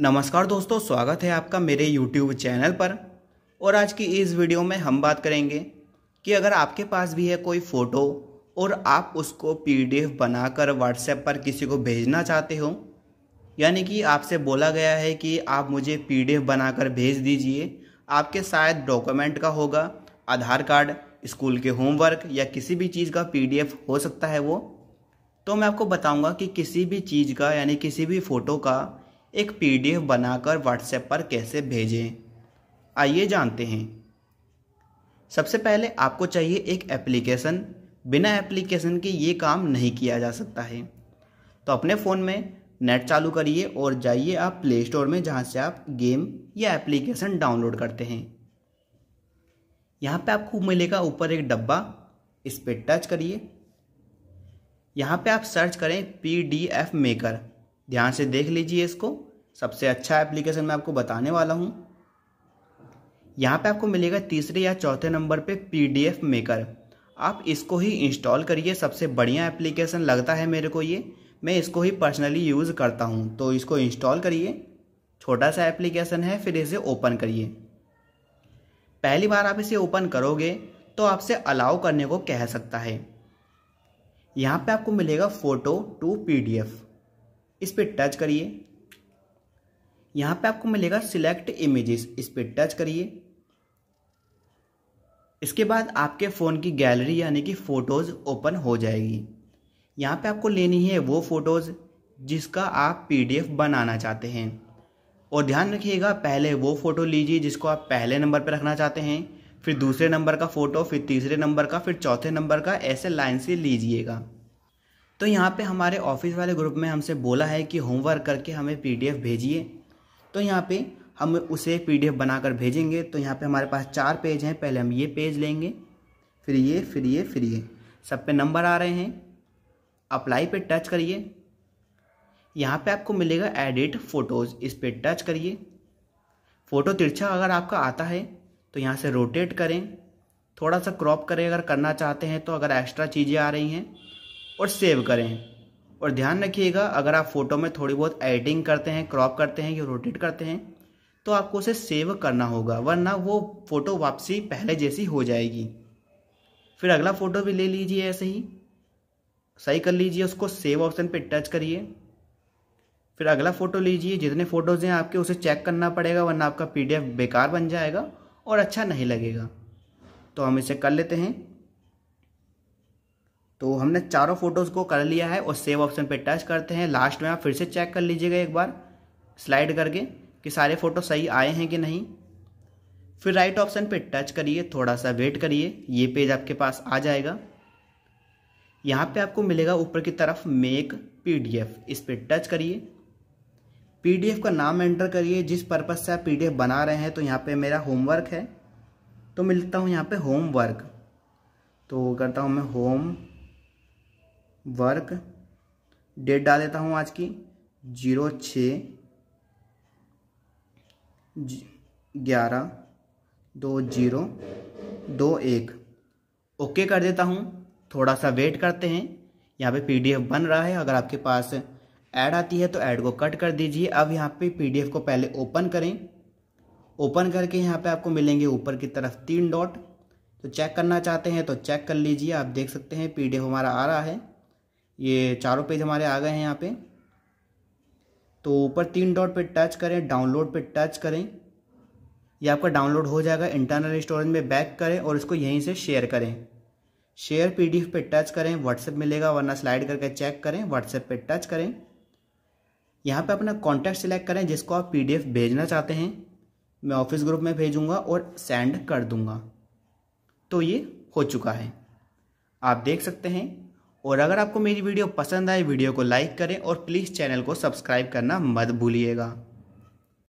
नमस्कार दोस्तों स्वागत है आपका मेरे YouTube चैनल पर और आज की इस वीडियो में हम बात करेंगे कि अगर आपके पास भी है कोई फ़ोटो और आप उसको पीडीएफ बनाकर व्हाट्सएप पर किसी को भेजना चाहते हो यानी कि आपसे बोला गया है कि आप मुझे पीडीएफ बनाकर भेज दीजिए आपके शायद डॉक्यूमेंट का होगा आधार कार्ड स्कूल के होमवर्क या किसी भी चीज़ का पीडीएफ हो सकता है वो तो मैं आपको बताऊंगा कि किसी भी चीज़ का यानी किसी भी फ़ोटो का एक पीडीएफ बनाकर व्हाट्सएप पर कैसे भेजें आइए जानते हैं सबसे पहले आपको चाहिए एक एप्लीकेशन बिना एप्लीकेशन के ये काम नहीं किया जा सकता है तो अपने फ़ोन में नेट चालू करिए और जाइए आप प्ले स्टोर में जहाँ से आप गेम या एप्लीकेशन डाउनलोड करते हैं यहाँ पे आपको मिलेगा ऊपर एक डब्बा इस पर टच करिए यहाँ पे आप सर्च करें पी डी एफ मेकर ध्यान से देख लीजिए इसको सबसे अच्छा एप्लीकेशन मैं आपको बताने वाला हूँ यहाँ पे आपको मिलेगा तीसरे या चौथे नंबर पे पीडीएफ मेकर आप इसको ही इंस्टॉल करिए सबसे बढ़िया एप्लीकेशन लगता है मेरे को ये मैं इसको ही पर्सनली यूज़ करता हूँ तो इसको इंस्टॉल करिए छोटा सा एप्लीकेशन है फिर इसे ओपन करिए पहली बार आप इसे ओपन करोगे तो आपसे अलाउ करने को कह सकता है यहाँ पे आपको मिलेगा फ़ोटो टू पीडीएफ इस पर टच करिए यहाँ पे आपको मिलेगा सिलेक्ट इमेजेस इस पर टच करिए इसके बाद आपके फ़ोन की गैलरी यानी कि फ़ोटोज़ ओपन हो जाएगी यहाँ पे आपको लेनी है वो फ़ोटोज़ जिसका आप पीडीएफ बनाना चाहते हैं और ध्यान रखिएगा पहले वो फ़ोटो लीजिए जिसको आप पहले नंबर पर रखना चाहते हैं फिर दूसरे नंबर का फ़ोटो फिर तीसरे नंबर का फिर चौथे नंबर का ऐसे लाइन से लीजिएगा तो यहाँ पे हमारे ऑफिस वाले ग्रुप में हमसे बोला है कि होमवर्क करके हमें पीडीएफ भेजिए तो यहाँ पे हम उसे पीडीएफ बनाकर भेजेंगे तो यहाँ पे हमारे पास चार पेज हैं पहले हम ये पेज लेंगे फिर ये फिर ये फिर ये सब पे नंबर आ रहे हैं अप्लाई पे टच करिए यहाँ पे आपको मिलेगा एडिट फ़ोटोज़ इस पर टच करिए फ़ोटो तिरछा अगर आपका आता है तो यहाँ से रोटेट करें थोड़ा सा क्रॉप करें अगर करना चाहते हैं तो अगर एक्स्ट्रा चीज़ें आ रही हैं और सेव करें और ध्यान रखिएगा अगर आप फ़ोटो में थोड़ी बहुत एडिटिंग करते हैं क्रॉप करते हैं या रोटेट करते हैं तो आपको उसे सेव करना होगा वरना वो फ़ोटो वापसी पहले जैसी हो जाएगी फिर अगला फ़ोटो भी ले लीजिए ऐसे ही सही कर लीजिए उसको सेव ऑप्शन पे टच करिए फिर अगला फ़ोटो लीजिए जितने फ़ोटोज़ हैं आपके उसे चेक करना पड़ेगा वरना आपका पीडीएफ बेकार बन जाएगा और अच्छा नहीं लगेगा तो हम इसे कर लेते हैं तो हमने चारों फोटोज़ को कर लिया है और सेव ऑप्शन पे टच करते हैं लास्ट में आप फिर से चेक कर लीजिएगा एक बार स्लाइड करके कि सारे फ़ोटो सही आए हैं कि नहीं फिर राइट ऑप्शन पे टच करिए थोड़ा सा वेट करिए ये पेज आपके पास आ जाएगा यहाँ पे आपको मिलेगा ऊपर की तरफ मेक पीडीएफ इस पर टच करिए पीडीएफ का नाम एंटर करिए जिस पर्पज़ से आप पीडीएफ बना रहे हैं तो यहाँ पे मेरा होमवर्क है तो मिलता हूँ यहाँ पे होमवर्क तो करता हूँ मैं होम वर्क डेट डाल देता हूँ आज की जीरो छ ग्यारह दो जीरो दो एक ओके कर देता हूँ थोड़ा सा वेट करते हैं यहाँ पे पीडीएफ बन रहा है अगर आपके पास ऐड आती है तो ऐड को कट कर दीजिए अब यहाँ पे पीडीएफ को पहले ओपन करें ओपन करके यहाँ पे आपको मिलेंगे ऊपर की तरफ तीन डॉट तो चेक करना चाहते हैं तो चेक कर लीजिए आप देख सकते हैं पीडीएफ हमारा आ रहा है ये चारों पेज हमारे आ गए हैं यहाँ पे तो ऊपर तीन डॉट पे टच करें डाउनलोड पे टच करें ये आपका डाउनलोड हो जाएगा इंटरनल स्टोरेज में बैक करें और इसको यहीं से शेयर करें शेयर पीडीएफ पे टच करें व्हाट्सएप मिलेगा वरना स्लाइड करके चेक करें व्हाट्सएप पे टच करें यहाँ पे अपना कॉन्टैक्ट सिलेक्ट करें जिसको आप पीडीएफ भेजना चाहते हैं मैं ऑफिस ग्रुप में भेजूंगा और सेंड कर दूंगा तो ये हो चुका है आप देख सकते हैं और अगर आपको मेरी वीडियो पसंद आए वीडियो को लाइक करें और प्लीज़ चैनल को सब्सक्राइब करना मत भूलिएगा